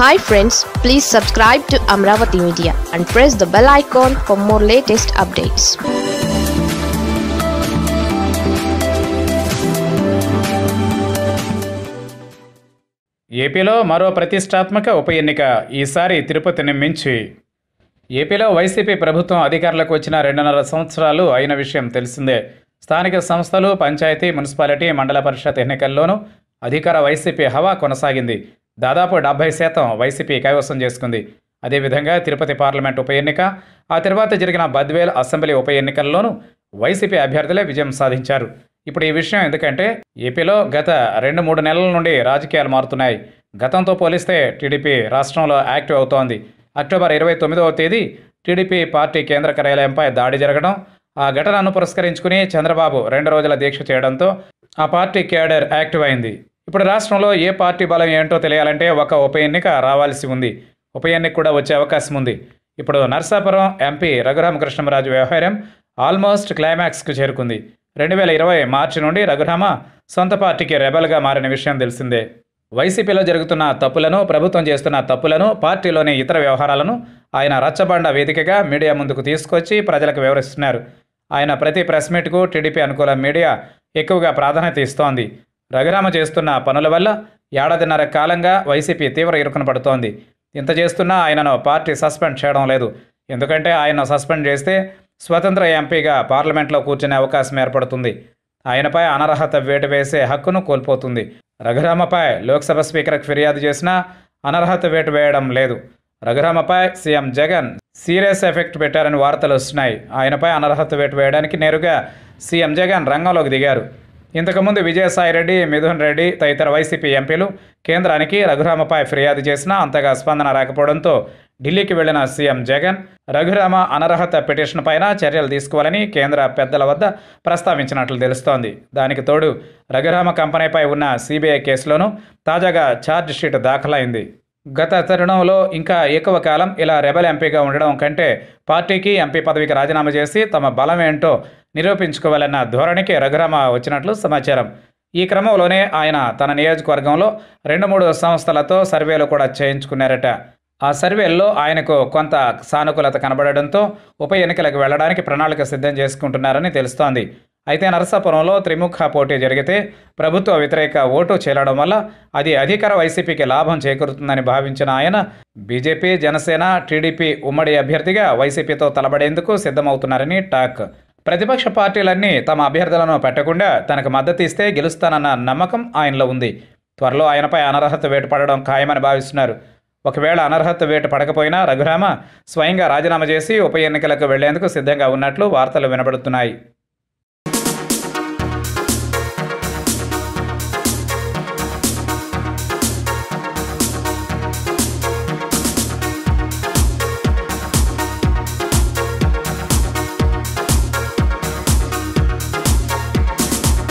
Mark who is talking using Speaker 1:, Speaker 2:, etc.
Speaker 1: hi friends please subscribe to Amaravati media and press the bell icon for more latest updates ఏపీలో మరో ప్రతిష్టాత్మక ఉప ఎన్నిక ఈసారి తిరుపతిని మించి ఏపీలో వైసీపీ ప్రభుత్వం అధికారులకు వచ్చిన రెండున్నర సంవత్సరాలు అయిన విషయం తెలిసిందే స్థానిక సంస్థలు పంచాయతీ మున్సిపాలిటీ మండల పరిషత్ ఎన్నికల్లోనూ అధికార వైసీపీ హవా కొనసాగింది దాదాపు డెబ్బై శాతం వైసీపీ కైవసం చేసుకుంది అదేవిధంగా తిరుపతి పార్లమెంట్ ఉప ఎన్నిక ఆ తర్వాత జరిగిన బద్వేల్ అసెంబ్లీ ఉప ఎన్నికల్లోనూ వైసీపీ అభ్యర్థులే విజయం సాధించారు ఇప్పుడు ఈ విషయం ఎందుకంటే ఏపీలో గత రెండు మూడు నెలల నుండి రాజకీయాలు మారుతున్నాయి గతంతో పోలిస్తే టీడీపీ రాష్ట్రంలో యాక్టివ్ అవుతోంది అక్టోబర్ ఇరవై తొమ్మిదవ తేదీ టీడీపీ పార్టీ కేంద్ర కార్యాలయంపై దాడి జరగడం ఆ ఘటనను పురస్కరించుకుని చంద్రబాబు రెండు రోజుల దీక్ష చేయడంతో ఆ పార్టీ క్యాడర్ యాక్టివ్ అయింది ఇప్పుడు రాష్ట్రంలో ఏ పార్టీ బలం ఏంటో తెలియాలంటే ఒక ఉప ఎన్నిక రావాల్సి ఉంది ఉప ఎన్నిక కూడా వచ్చే అవకాశం ఉంది ఇప్పుడు నర్సాపురం ఎంపీ రఘురామకృష్ణరాజు వ్యవహారం ఆల్మోస్ట్ క్లైమాక్స్కు చేరుకుంది రెండు వేల ఇరవై మార్చి నుండి రఘురామ సొంత పార్టీకి రెబల్గా మారిన విషయం తెలిసిందే వైసీపీలో జరుగుతున్న తప్పులను ప్రభుత్వం చేస్తున్న తప్పులను పార్టీలోని ఇతర వ్యవహారాలను ఆయన రచ్చబండ వేదికగా మీడియా ముందుకు తీసుకొచ్చి ప్రజలకు వివరిస్తున్నారు ఆయన ప్రతి ప్రెస్ మీట్కు టీడీపీ అనుకూల మీడియా ఎక్కువగా ప్రాధాన్యత ఇస్తోంది రఘురామ చేస్తున్న పనుల వల్ల ఏడాదిన్నర కాలంగా వైసీపీ తీవ్ర ఇరుకున పడుతోంది ఇంత చేస్తున్నా ఆయనను పార్టీ సస్పెండ్ చేయడం లేదు ఎందుకంటే ఆయన సస్పెండ్ చేస్తే స్వతంత్ర ఎంపీగా పార్లమెంట్లో కూర్చునే అవకాశం ఏర్పడుతుంది ఆయనపై అనర్హత వేటు వేసే హక్కును కోల్పోతుంది రఘురామపై లోక్సభ స్పీకర్కి ఫిర్యాదు చేసినా అనర్హత వేటు వేయడం లేదు రఘురామపై సీఎం జగన్ సీరియస్ ఎఫెక్ట్ పెట్టారని వార్తలు వస్తున్నాయి ఆయనపై అనర్హత వేటు వేయడానికి నేరుగా సీఎం జగన్ రంగంలోకి దిగారు ఇంతకుముందు విజయసాయిరెడ్డి మిథున్ రెడ్డి తదితర వైసీపీ ఎంపీలు కేంద్రానికి రఘురామపై ఫిర్యాదు చేసినా అంతగా స్పందన రాకపోవడంతో ఢిల్లీకి వెళ్లిన సీఎం జగన్ రఘురామ అనర్హత పిటిషన్ పైన చర్యలు తీసుకోవాలని కేంద్ర పెద్దల వద్ద ప్రస్తావించినట్లు తెలుస్తోంది దానికి తోడు రఘురామ కంపెనీపై ఉన్న సిబిఐ కేసులోనూ తాజాగా ఛార్జ్షీట్ దాఖలైంది గత తరుణంలో ఇంకా ఎక్కువ కాలం ఇలా రెబల్ ఎంపీగా ఉండడం కంటే పార్టీకి ఎంపీ పదవికి రాజీనామా చేసి తమ బలం ఏంటో నిరూపించుకోవాలన్న ధోరణికి రఘురామ వచ్చినట్లు సమాచారం ఈ క్రమంలోనే ఆయన తన నియోజకవర్గంలో రెండు మూడు సంస్థలతో సర్వేలు కూడా చేయించుకున్నారట ఆ సర్వేల్లో ఆయనకు కొంత సానుకూలత కనబడడంతో ఉప ఎన్నికలకు వెళ్లడానికి ప్రణాళిక సిద్ధం చేసుకుంటున్నారని తెలుస్తోంది అయితే నరసాపురంలో త్రిముఖ పోటీ జరిగితే ప్రభుత్వ వ్యతిరేక ఓటు చేరడం వల్ల అది అధికార వైసీపీకి లాభం చేకూరుతుందని భావించిన ఆయన బీజేపీ జనసేన టీడీపీ ఉమ్మడి అభ్యర్థిగా వైసీపీతో తలబడేందుకు సిద్ధమవుతున్నారని టాక్ ప్రతిపక్ష పార్టీలన్నీ తమ అభ్యర్థులను పెట్టకుండా తనకు మద్దతు ఇస్తే గెలుస్తానన్న నమ్మకం ఆయనలో ఉంది త్వరలో ఆయనపై అనర్హత వేటు పడడం ఖాయమని భావిస్తున్నారు ఒకవేళ అనర్హత వేటు పడకపోయినా రఘురామ స్వయంగా రాజీనామా చేసి ఉప ఎన్నికలకు వెళ్లేందుకు సిద్ధంగా ఉన్నట్లు వార్తలు వినబడుతున్నాయి